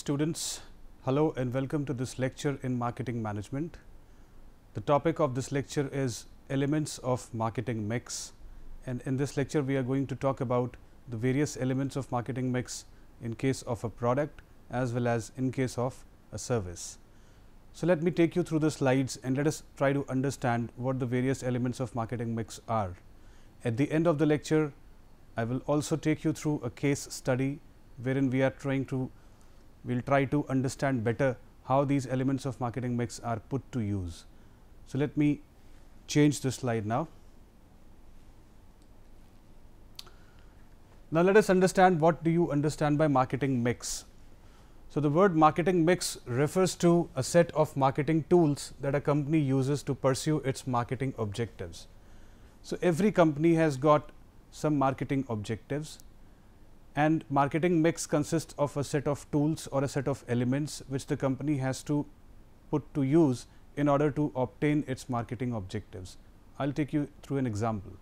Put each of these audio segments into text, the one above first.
students, hello and welcome to this lecture in marketing management. The topic of this lecture is elements of marketing mix and in this lecture we are going to talk about the various elements of marketing mix in case of a product as well as in case of a service. So, let me take you through the slides and let us try to understand what the various elements of marketing mix are. At the end of the lecture, I will also take you through a case study wherein we are trying to we will try to understand better how these elements of marketing mix are put to use. So, let me change this slide now. Now, let us understand what do you understand by marketing mix. So, the word marketing mix refers to a set of marketing tools that a company uses to pursue its marketing objectives. So, every company has got some marketing objectives and marketing mix consists of a set of tools or a set of elements which the company has to put to use in order to obtain its marketing objectives. I will take you through an example.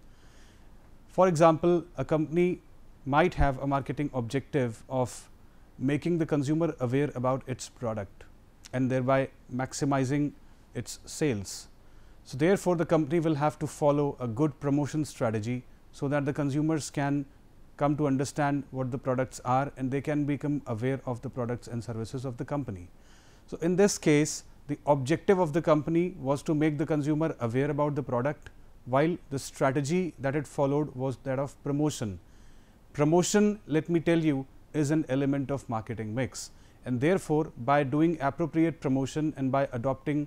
For example, a company might have a marketing objective of making the consumer aware about its product and thereby maximizing its sales. So, therefore, the company will have to follow a good promotion strategy, so that the consumers can come to understand what the products are and they can become aware of the products and services of the company. So, in this case the objective of the company was to make the consumer aware about the product while the strategy that it followed was that of promotion. Promotion let me tell you is an element of marketing mix and therefore, by doing appropriate promotion and by adopting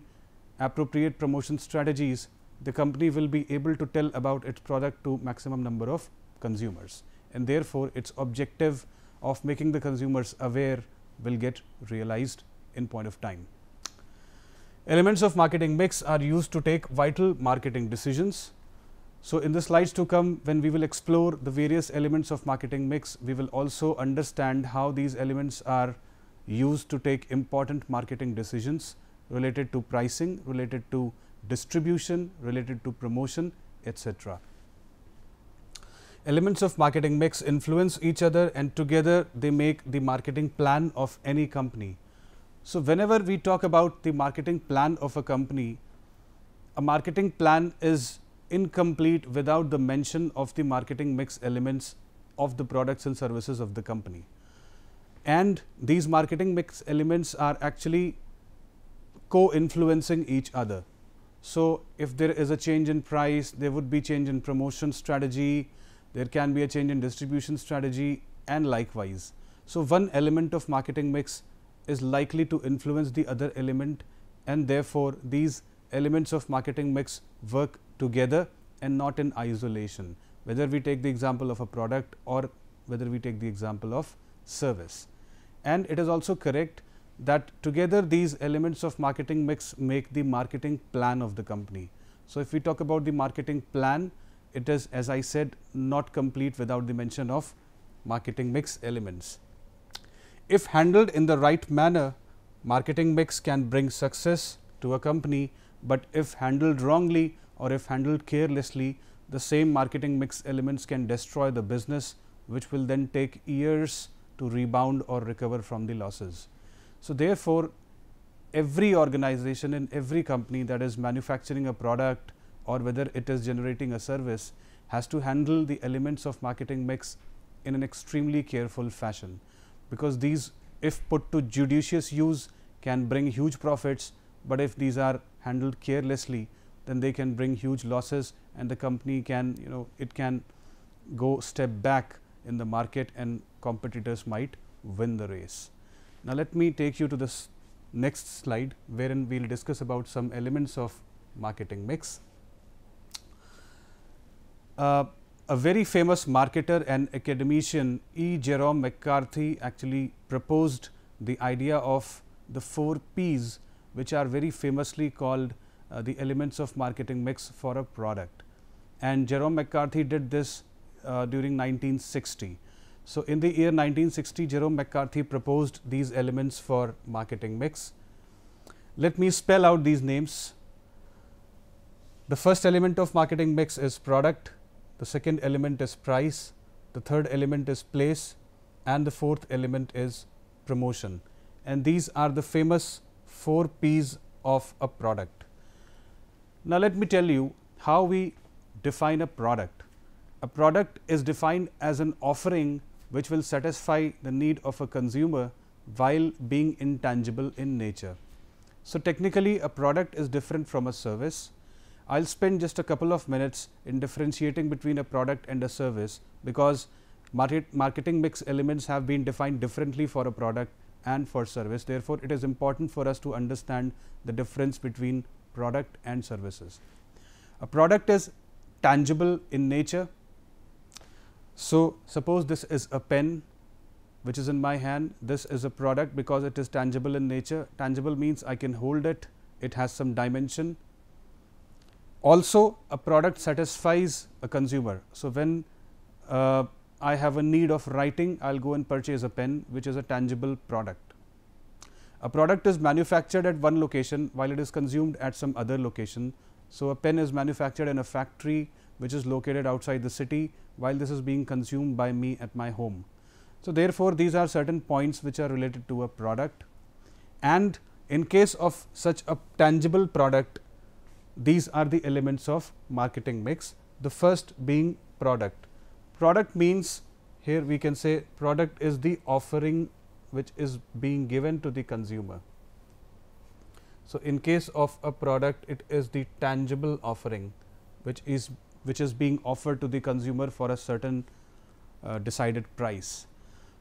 appropriate promotion strategies the company will be able to tell about its product to maximum number of consumers and therefore, its objective of making the consumers aware will get realized in point of time. Elements of marketing mix are used to take vital marketing decisions. So, in the slides to come when we will explore the various elements of marketing mix, we will also understand how these elements are used to take important marketing decisions related to pricing, related to distribution, related to promotion, etc elements of marketing mix influence each other and together they make the marketing plan of any company. So, whenever we talk about the marketing plan of a company, a marketing plan is incomplete without the mention of the marketing mix elements of the products and services of the company. And these marketing mix elements are actually co-influencing each other. So, if there is a change in price, there would be change in promotion strategy, there can be a change in distribution strategy and likewise. So, one element of marketing mix is likely to influence the other element and therefore, these elements of marketing mix work together and not in isolation, whether we take the example of a product or whether we take the example of service. And it is also correct that together these elements of marketing mix make the marketing plan of the company. So, if we talk about the marketing plan, it is as I said not complete without the mention of marketing mix elements. If handled in the right manner, marketing mix can bring success to a company, but if handled wrongly or if handled carelessly, the same marketing mix elements can destroy the business, which will then take years to rebound or recover from the losses. So, therefore, every organization and every company that is manufacturing a product or whether it is generating a service has to handle the elements of marketing mix in an extremely careful fashion, because these if put to judicious use can bring huge profits, but if these are handled carelessly then they can bring huge losses and the company can you know it can go step back in the market and competitors might win the race. Now, let me take you to this next slide wherein we will discuss about some elements of marketing mix. Uh, a very famous marketer and academician E. Jerome McCarthy actually proposed the idea of the four P's which are very famously called uh, the elements of marketing mix for a product. And Jerome McCarthy did this uh, during 1960. So, in the year 1960 Jerome McCarthy proposed these elements for marketing mix. Let me spell out these names. The first element of marketing mix is product, the second element is price, the third element is place and the fourth element is promotion. And these are the famous four P's of a product. Now, let me tell you how we define a product. A product is defined as an offering which will satisfy the need of a consumer while being intangible in nature. So, technically a product is different from a service I will spend just a couple of minutes in differentiating between a product and a service because market, marketing mix elements have been defined differently for a product and for service. Therefore, it is important for us to understand the difference between product and services. A product is tangible in nature. So, suppose this is a pen which is in my hand, this is a product because it is tangible in nature. Tangible means I can hold it, it has some dimension, also, a product satisfies a consumer. So, when uh, I have a need of writing, I will go and purchase a pen which is a tangible product. A product is manufactured at one location while it is consumed at some other location. So, a pen is manufactured in a factory which is located outside the city while this is being consumed by me at my home. So, therefore, these are certain points which are related to a product and in case of such a tangible product these are the elements of marketing mix. The first being product. Product means here we can say product is the offering which is being given to the consumer. So, in case of a product it is the tangible offering which is which is being offered to the consumer for a certain uh, decided price.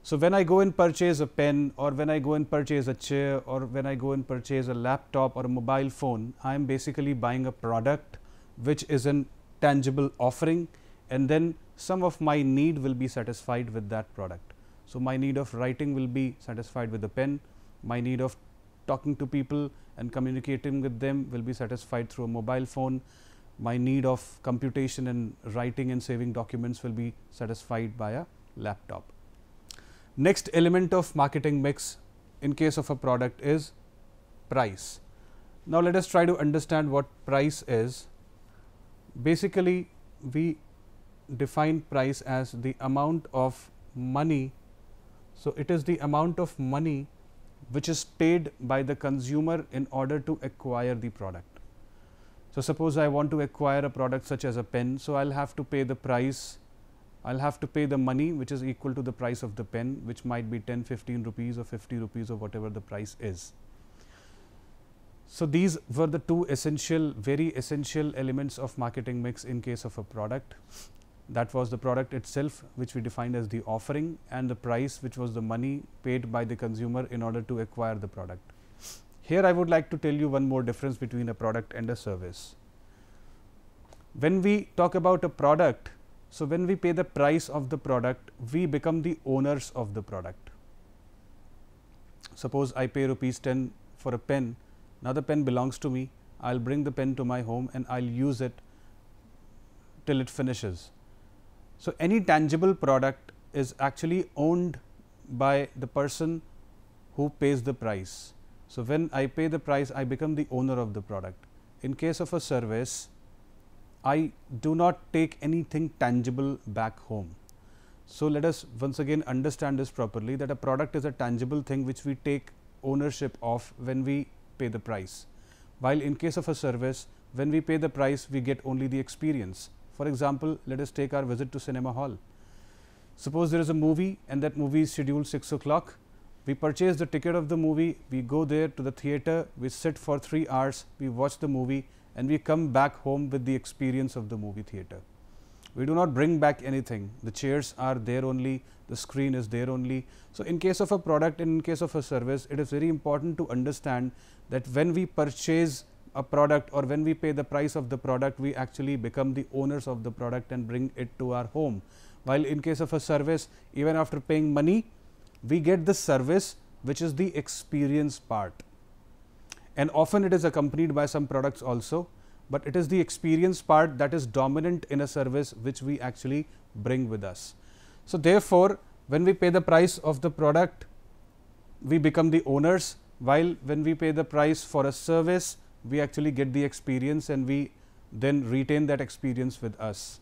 So, when I go and purchase a pen or when I go and purchase a chair or when I go and purchase a laptop or a mobile phone, I am basically buying a product which is a tangible offering and then some of my need will be satisfied with that product. So, my need of writing will be satisfied with the pen, my need of talking to people and communicating with them will be satisfied through a mobile phone, my need of computation and writing and saving documents will be satisfied by a laptop. Next element of marketing mix in case of a product is price. Now, let us try to understand what price is. Basically, we define price as the amount of money. So, it is the amount of money which is paid by the consumer in order to acquire the product. So, suppose I want to acquire a product such as a pen. So, I will have to pay the price I will have to pay the money which is equal to the price of the pen which might be 10, 15 rupees or 50 rupees or whatever the price is. So, these were the two essential very essential elements of marketing mix in case of a product that was the product itself which we defined as the offering and the price which was the money paid by the consumer in order to acquire the product. Here I would like to tell you one more difference between a product and a service. When we talk about a product, so, when we pay the price of the product, we become the owners of the product. Suppose I pay rupees 10 for a pen, now the pen belongs to me, I will bring the pen to my home and I will use it till it finishes. So, any tangible product is actually owned by the person who pays the price. So, when I pay the price, I become the owner of the product. In case of a service, I do not take anything tangible back home. So, let us once again understand this properly that a product is a tangible thing which we take ownership of when we pay the price. While in case of a service, when we pay the price, we get only the experience. For example, let us take our visit to cinema hall. Suppose there is a movie and that movie is scheduled 6 o'clock. We purchase the ticket of the movie, we go there to the theater, we sit for 3 hours, we watch the movie and we come back home with the experience of the movie theater. We do not bring back anything. The chairs are there only, the screen is there only. So, in case of a product and in case of a service, it is very important to understand that when we purchase a product or when we pay the price of the product, we actually become the owners of the product and bring it to our home. While in case of a service, even after paying money, we get the service which is the experience part and often it is accompanied by some products also, but it is the experience part that is dominant in a service which we actually bring with us. So, therefore, when we pay the price of the product, we become the owners, while when we pay the price for a service, we actually get the experience and we then retain that experience with us.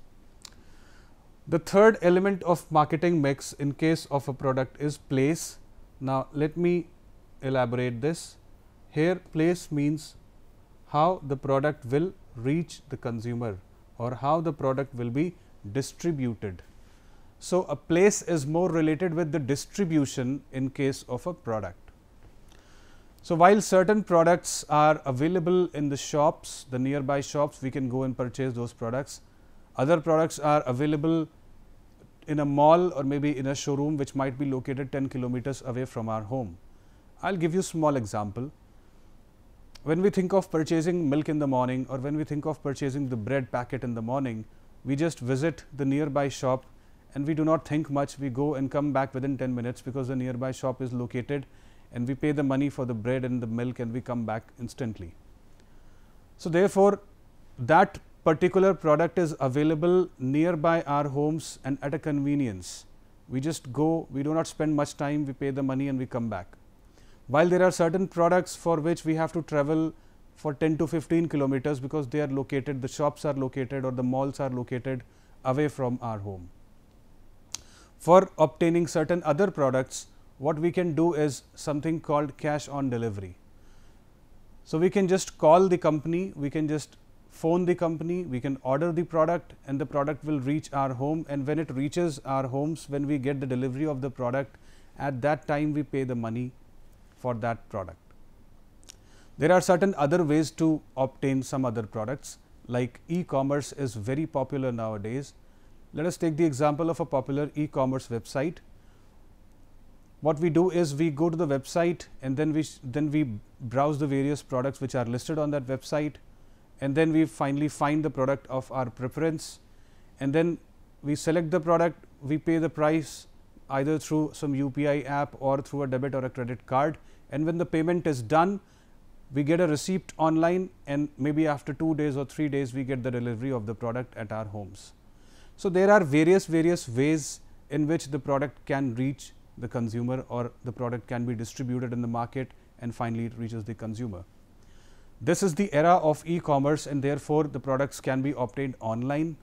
The third element of marketing mix in case of a product is place. Now, let me elaborate this. Here place means how the product will reach the consumer or how the product will be distributed. So, a place is more related with the distribution in case of a product. So, while certain products are available in the shops, the nearby shops, we can go and purchase those products. Other products are available in a mall or maybe in a showroom which might be located 10 kilometers away from our home. I will give you small example when we think of purchasing milk in the morning or when we think of purchasing the bread packet in the morning, we just visit the nearby shop and we do not think much. We go and come back within 10 minutes because the nearby shop is located and we pay the money for the bread and the milk and we come back instantly. So, therefore, that particular product is available nearby our homes and at a convenience. We just go, we do not spend much time, we pay the money and we come back. While there are certain products for which we have to travel for 10 to 15 kilometers because they are located, the shops are located or the malls are located away from our home. For obtaining certain other products, what we can do is something called cash on delivery. So, we can just call the company, we can just phone the company, we can order the product and the product will reach our home and when it reaches our homes, when we get the delivery of the product, at that time we pay the money for that product. There are certain other ways to obtain some other products like e-commerce is very popular nowadays. Let us take the example of a popular e-commerce website. What we do is we go to the website and then we then we browse the various products which are listed on that website and then we finally find the product of our preference and then we select the product, we pay the price either through some UPI app or through a debit or a credit card. And when the payment is done, we get a receipt online and maybe after two days or three days, we get the delivery of the product at our homes. So, there are various various ways in which the product can reach the consumer or the product can be distributed in the market and finally, it reaches the consumer. This is the era of e-commerce and therefore, the products can be obtained online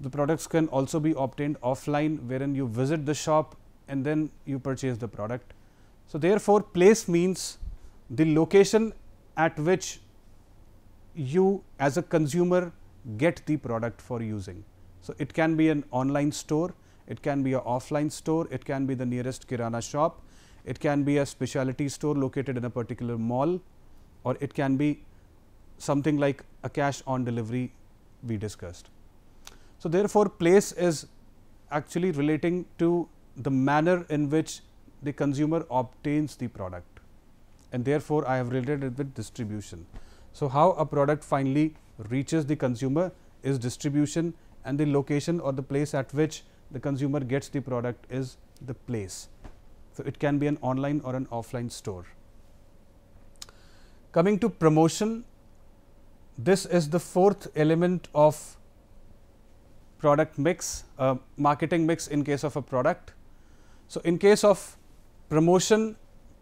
the products can also be obtained offline wherein you visit the shop and then you purchase the product. So, therefore, place means the location at which you as a consumer get the product for using. So, it can be an online store, it can be an offline store, it can be the nearest kirana shop, it can be a specialty store located in a particular mall or it can be something like a cash on delivery we discussed. So, therefore, place is actually relating to the manner in which the consumer obtains the product and therefore, I have related it with distribution. So, how a product finally reaches the consumer is distribution and the location or the place at which the consumer gets the product is the place. So, it can be an online or an offline store. Coming to promotion, this is the fourth element of product mix, uh, marketing mix in case of a product. So, in case of promotion,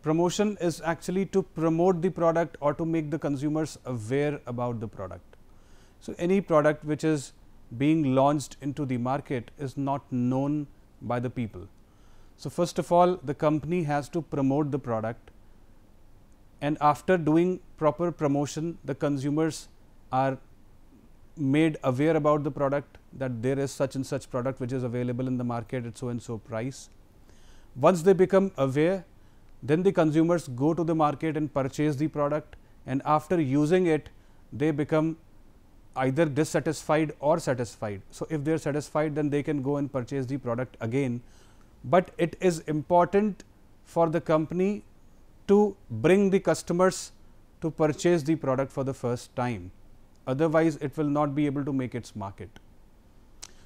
promotion is actually to promote the product or to make the consumers aware about the product. So, any product which is being launched into the market is not known by the people. So, first of all the company has to promote the product and after doing proper promotion the consumers are made aware about the product that there is such and such product which is available in the market at so and so price. Once they become aware, then the consumers go to the market and purchase the product and after using it, they become either dissatisfied or satisfied. So, if they are satisfied, then they can go and purchase the product again, but it is important for the company to bring the customers to purchase the product for the first time. Otherwise, it will not be able to make its market.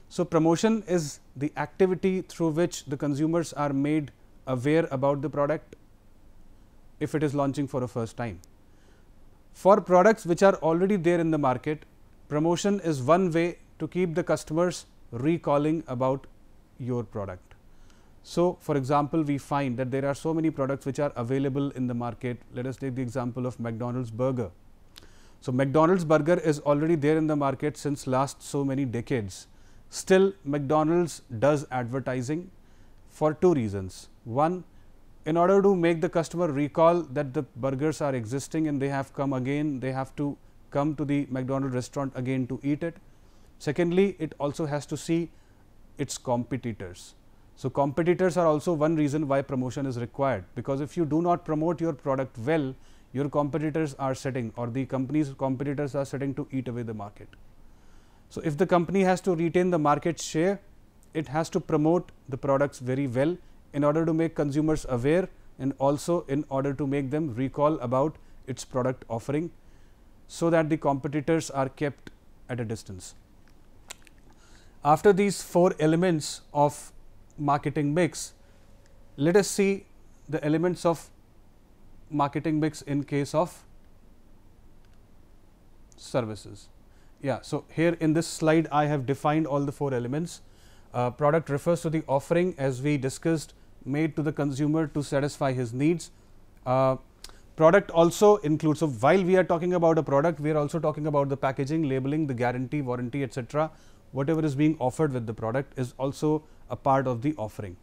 So, promotion is the activity through which the consumers are made aware about the product if it is launching for a first time. For products which are already there in the market, promotion is one way to keep the customers recalling about your product. So, for example, we find that there are so many products which are available in the market. Let us take the example of McDonald's burger. So, McDonald's burger is already there in the market since last so many decades Still McDonald's does advertising for two reasons. One, in order to make the customer recall that the burgers are existing and they have come again, they have to come to the McDonald's restaurant again to eat it. Secondly, it also has to see its competitors. So, competitors are also one reason why promotion is required, because if you do not promote your product well, your competitors are setting or the company's competitors are setting to eat away the market. So, if the company has to retain the market share, it has to promote the products very well in order to make consumers aware and also in order to make them recall about its product offering, so that the competitors are kept at a distance. After these four elements of marketing mix, let us see the elements of marketing mix in case of services. Yeah. So, here in this slide I have defined all the four elements. Uh, product refers to the offering as we discussed made to the consumer to satisfy his needs. Uh, product also includes, so while we are talking about a product, we are also talking about the packaging, labeling, the guarantee, warranty, etc. Whatever is being offered with the product is also a part of the offering.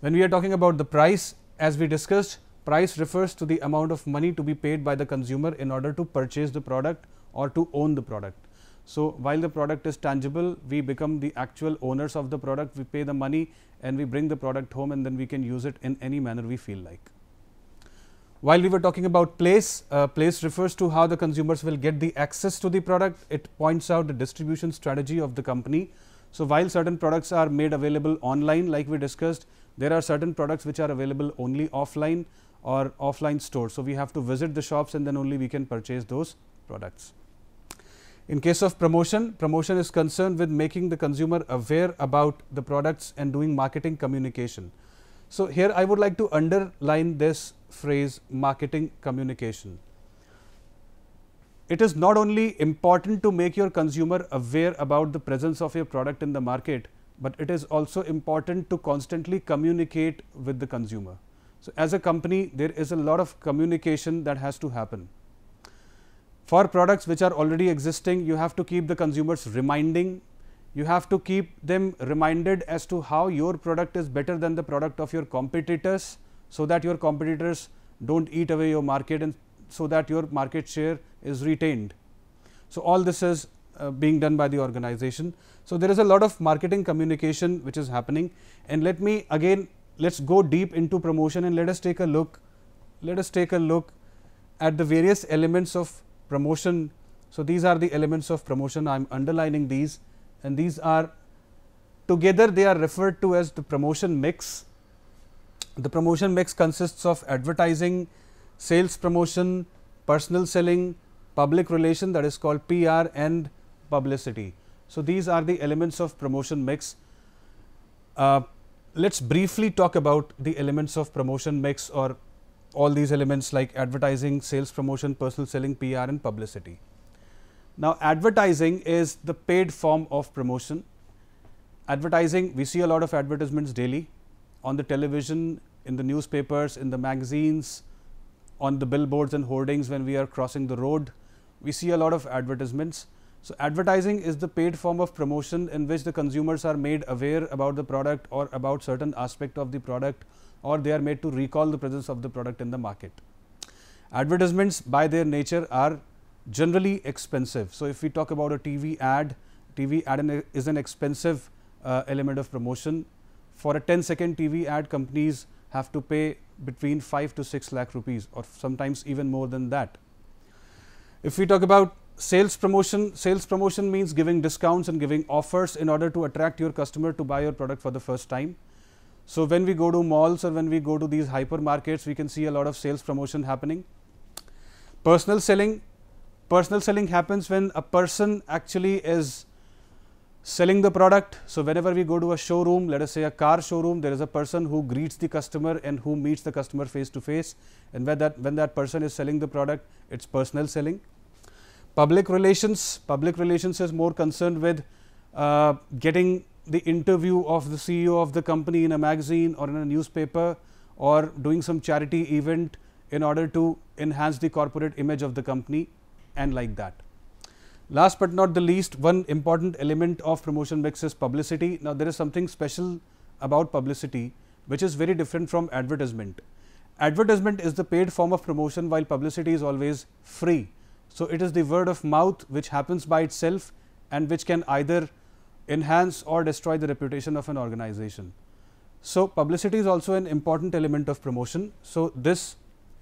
When we are talking about the price, as we discussed, price refers to the amount of money to be paid by the consumer in order to purchase the product or to own the product. So, while the product is tangible, we become the actual owners of the product, we pay the money and we bring the product home and then we can use it in any manner we feel like. While we were talking about place, uh, place refers to how the consumers will get the access to the product. It points out the distribution strategy of the company. So, while certain products are made available online like we discussed, there are certain products which are available only offline or offline stores. So, we have to visit the shops and then only we can purchase those products. In case of promotion, promotion is concerned with making the consumer aware about the products and doing marketing communication. So, here I would like to underline this phrase marketing communication. It is not only important to make your consumer aware about the presence of your product in the market, but it is also important to constantly communicate with the consumer. So, as a company there is a lot of communication that has to happen. For products which are already existing, you have to keep the consumers reminding, you have to keep them reminded as to how your product is better than the product of your competitors, so that your competitors do not eat away your market and so that your market share is retained. So, all this is uh, being done by the organization. So, there is a lot of marketing communication which is happening and let me again let us go deep into promotion and let us take a look let us take a look at the various elements of promotion. So, these are the elements of promotion I am underlining these and these are together they are referred to as the promotion mix. The promotion mix consists of advertising, sales promotion, personal selling, public relation that is called PR and publicity. So, these are the elements of promotion mix. Uh, let us briefly talk about the elements of promotion mix or all these elements like advertising, sales promotion, personal selling, PR and publicity. Now, advertising is the paid form of promotion. Advertising, we see a lot of advertisements daily on the television, in the newspapers, in the magazines, on the billboards and hoardings when we are crossing the road. We see a lot of advertisements so, advertising is the paid form of promotion in which the consumers are made aware about the product or about certain aspect of the product or they are made to recall the presence of the product in the market. Advertisements by their nature are generally expensive. So, if we talk about a TV ad, TV ad is an expensive uh, element of promotion. For a 10 second TV ad, companies have to pay between 5 to 6 lakh rupees or sometimes even more than that. If we talk about sales promotion sales promotion means giving discounts and giving offers in order to attract your customer to buy your product for the first time so when we go to malls or when we go to these hypermarkets we can see a lot of sales promotion happening personal selling personal selling happens when a person actually is selling the product so whenever we go to a showroom let us say a car showroom there is a person who greets the customer and who meets the customer face to face and when that when that person is selling the product it's personal selling Public relations, public relations is more concerned with uh, getting the interview of the CEO of the company in a magazine or in a newspaper or doing some charity event in order to enhance the corporate image of the company and like that. Last but not the least, one important element of promotion mix is publicity. Now, there is something special about publicity, which is very different from advertisement. Advertisement is the paid form of promotion, while publicity is always free. So, it is the word of mouth which happens by itself and which can either enhance or destroy the reputation of an organization. So, publicity is also an important element of promotion. So, this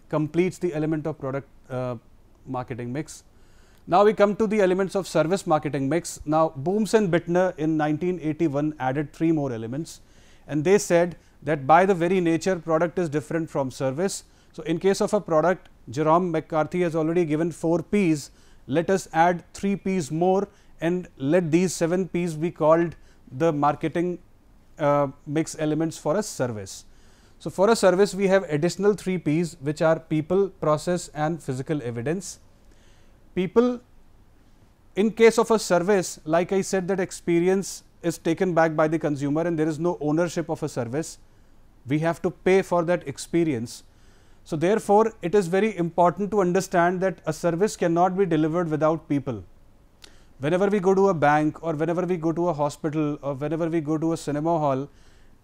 completes the element of product uh, marketing mix. Now, we come to the elements of service marketing mix. Now, Booms and Bittner in 1981 added three more elements and they said that by the very nature product is different from service so, in case of a product Jerome McCarthy has already given 4 P's, let us add 3 P's more and let these 7 P's be called the marketing uh, mix elements for a service. So, for a service we have additional 3 P's which are people, process and physical evidence. People in case of a service like I said that experience is taken back by the consumer and there is no ownership of a service. We have to pay for that experience. So, therefore, it is very important to understand that a service cannot be delivered without people. Whenever we go to a bank or whenever we go to a hospital or whenever we go to a cinema hall,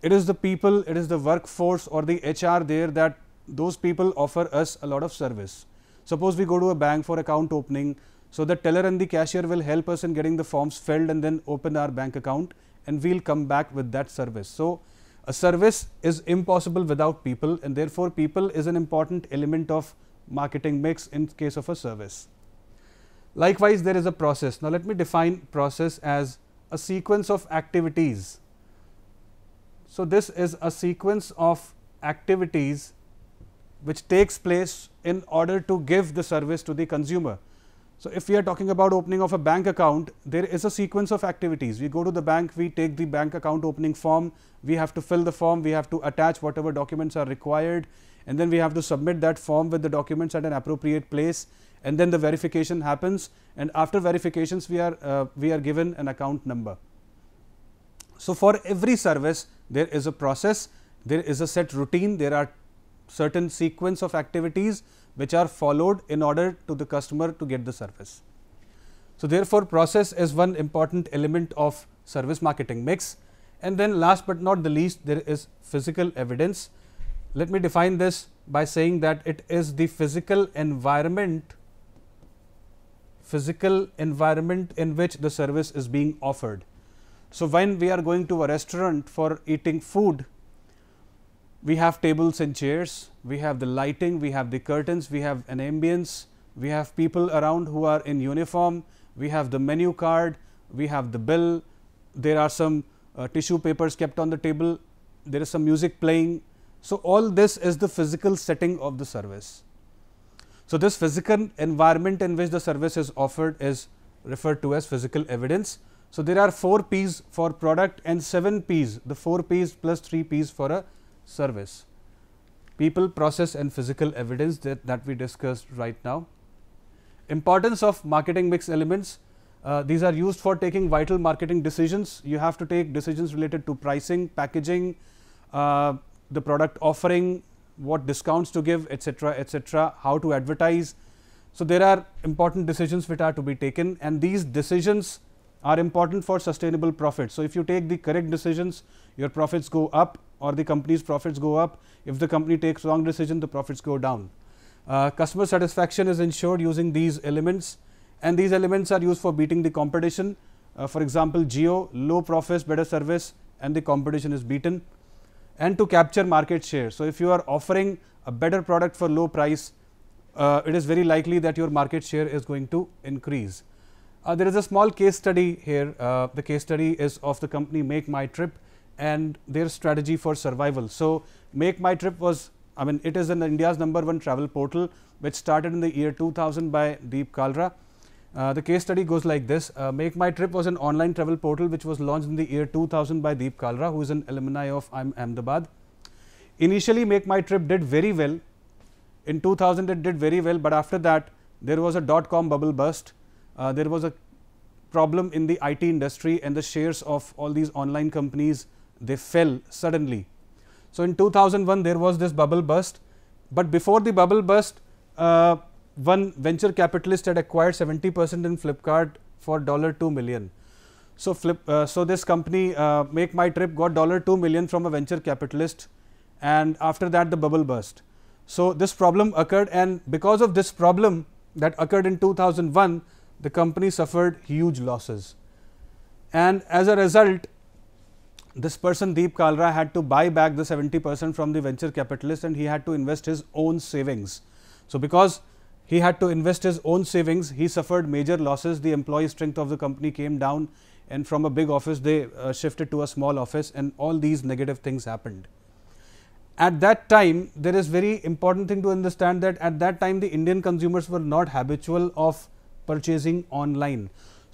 it is the people, it is the workforce or the HR there that those people offer us a lot of service. Suppose we go to a bank for account opening, so the teller and the cashier will help us in getting the forms filled and then open our bank account and we will come back with that service. So, a service is impossible without people and therefore, people is an important element of marketing mix in case of a service. Likewise, there is a process. Now, let me define process as a sequence of activities. So, this is a sequence of activities which takes place in order to give the service to the consumer. So, if we are talking about opening of a bank account, there is a sequence of activities. We go to the bank, we take the bank account opening form, we have to fill the form, we have to attach whatever documents are required and then we have to submit that form with the documents at an appropriate place and then the verification happens and after verifications we are, uh, we are given an account number. So, for every service there is a process, there is a set routine, there are certain sequence of activities which are followed in order to the customer to get the service. So, therefore, process is one important element of service marketing mix and then last but not the least there is physical evidence. Let me define this by saying that it is the physical environment physical environment in which the service is being offered. So, when we are going to a restaurant for eating food, we have tables and chairs, we have the lighting, we have the curtains, we have an ambience, we have people around who are in uniform, we have the menu card, we have the bill, there are some uh, tissue papers kept on the table, there is some music playing. So, all this is the physical setting of the service. So, this physical environment in which the service is offered is referred to as physical evidence. So, there are 4 P's for product and 7 P's, the 4 P's plus 3 P's for a service. People, process and physical evidence that, that we discussed right now. Importance of marketing mix elements. Uh, these are used for taking vital marketing decisions. You have to take decisions related to pricing, packaging, uh, the product offering, what discounts to give, etc., etc., how to advertise. So, there are important decisions which are to be taken and these decisions are important for sustainable profit. So, if you take the correct decisions, your profits go up or the company's profits go up. If the company takes wrong decision, the profits go down. Uh, customer satisfaction is ensured using these elements and these elements are used for beating the competition. Uh, for example, geo, low profits, better service and the competition is beaten and to capture market share. So, if you are offering a better product for low price, uh, it is very likely that your market share is going to increase. Uh, there is a small case study here. Uh, the case study is of the company Make My Trip and their strategy for survival. So, Make My Trip was, I mean, it is in India's number one travel portal, which started in the year 2000 by Deep Kalra. Uh, the case study goes like this. Uh, Make My Trip was an online travel portal which was launched in the year 2000 by Deep Kalra, who is an alumni of am Ahmedabad. Initially, Make My Trip did very well. In 2000, it did very well, but after that, there was a dot com bubble burst uh, there was a problem in the IT industry and the shares of all these online companies they fell suddenly. So, in 2001 there was this bubble burst, but before the bubble burst uh, one venture capitalist had acquired 70 percent in Flipkart for dollar 2 million. So, flip, uh, so this company uh, make my trip got dollar 2 million from a venture capitalist and after that the bubble burst. So, this problem occurred and because of this problem that occurred in 2001 the company suffered huge losses. And as a result, this person Deep Kalra had to buy back the 70 percent from the venture capitalist and he had to invest his own savings. So, because he had to invest his own savings, he suffered major losses, the employee strength of the company came down and from a big office they uh, shifted to a small office and all these negative things happened. At that time, there is very important thing to understand that at that time the Indian consumers were not habitual of purchasing online.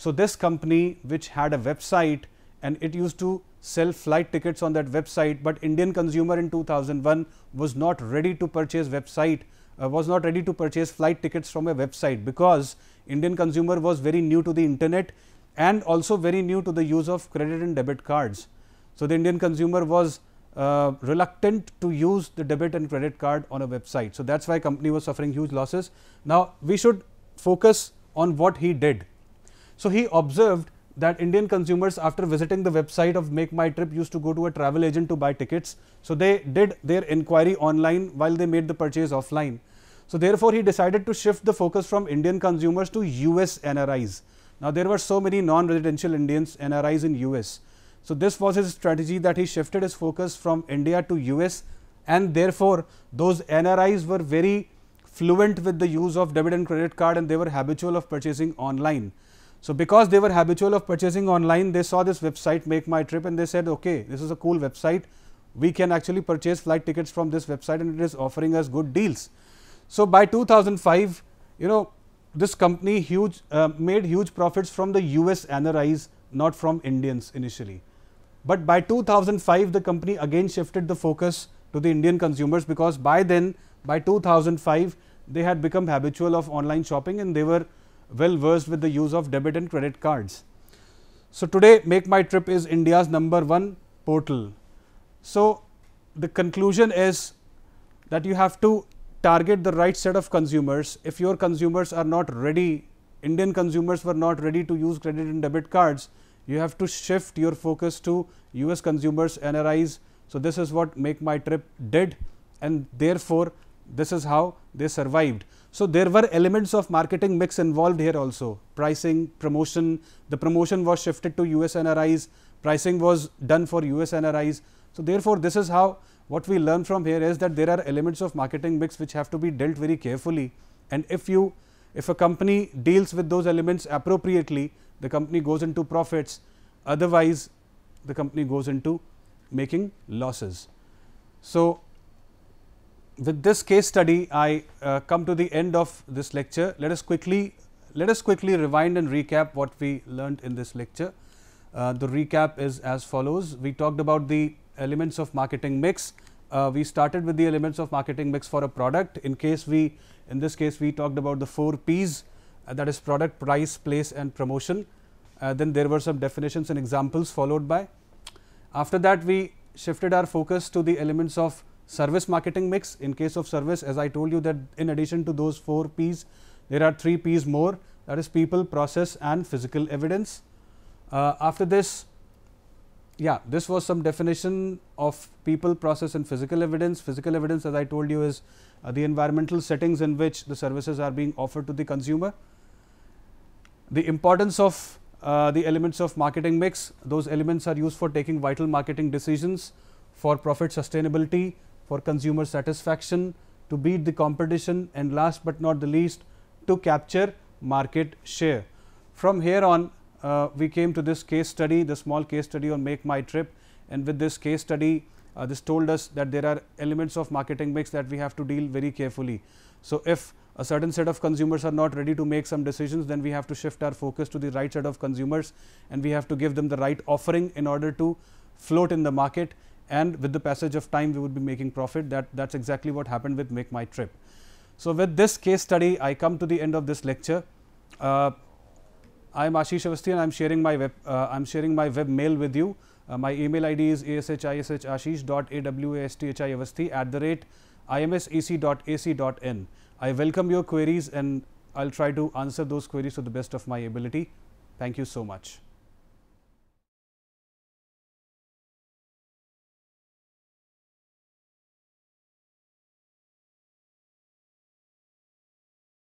So, this company which had a website and it used to sell flight tickets on that website, but Indian consumer in 2001 was not ready to purchase website uh, was not ready to purchase flight tickets from a website because Indian consumer was very new to the internet and also very new to the use of credit and debit cards. So, the Indian consumer was uh, reluctant to use the debit and credit card on a website. So, that is why company was suffering huge losses. Now, we should focus on what he did. So, he observed that Indian consumers after visiting the website of Make My Trip used to go to a travel agent to buy tickets. So, they did their inquiry online while they made the purchase offline. So, therefore, he decided to shift the focus from Indian consumers to US NRIs. Now, there were so many non-residential Indians NRIs in US. So, this was his strategy that he shifted his focus from India to US and therefore, those NRIs were very fluent with the use of debit and credit card and they were habitual of purchasing online. So, because they were habitual of purchasing online, they saw this website make my trip and they said, okay, this is a cool website. We can actually purchase flight tickets from this website and it is offering us good deals. So, by 2005, you know, this company huge uh, made huge profits from the US NRIs, not from Indians initially. But by 2005, the company again shifted the focus to the Indian consumers because by then by 2005, they had become habitual of online shopping and they were well versed with the use of debit and credit cards. So, today Make My Trip is India's number one portal. So, the conclusion is that you have to target the right set of consumers. If your consumers are not ready, Indian consumers were not ready to use credit and debit cards, you have to shift your focus to US consumers, NRIs. So, this is what Make My Trip did and therefore, this is how they survived. So, there were elements of marketing mix involved here also pricing, promotion, the promotion was shifted to US NRIs, pricing was done for US NRIs. So, therefore, this is how what we learn from here is that there are elements of marketing mix which have to be dealt very carefully and if you if a company deals with those elements appropriately the company goes into profits otherwise the company goes into making losses. So, with this case study, I uh, come to the end of this lecture. Let us quickly let us quickly rewind and recap what we learned in this lecture. Uh, the recap is as follows. We talked about the elements of marketing mix. Uh, we started with the elements of marketing mix for a product. In case we, in this case, we talked about the four P's uh, that is product, price, place and promotion. Uh, then there were some definitions and examples followed by. After that, we shifted our focus to the elements of service marketing mix in case of service as I told you that in addition to those four P's there are three P's more that is people process and physical evidence. Uh, after this yeah this was some definition of people process and physical evidence. Physical evidence as I told you is uh, the environmental settings in which the services are being offered to the consumer. The importance of uh, the elements of marketing mix those elements are used for taking vital marketing decisions for profit sustainability for consumer satisfaction, to beat the competition and last but not the least to capture market share. From here on uh, we came to this case study, the small case study on make my trip and with this case study uh, this told us that there are elements of marketing mix that we have to deal very carefully. So, if a certain set of consumers are not ready to make some decisions then we have to shift our focus to the right set of consumers and we have to give them the right offering in order to float in the market and with the passage of time we would be making profit that that's exactly what happened with make my trip so with this case study i come to the end of this lecture uh, i'm ashish Avasthi, and i'm sharing my web uh, i'm sharing my web mail with you uh, my email id is ashishashish.awasthiavasti at the rate imsec.ac.in i welcome your queries and i'll try to answer those queries to the best of my ability thank you so much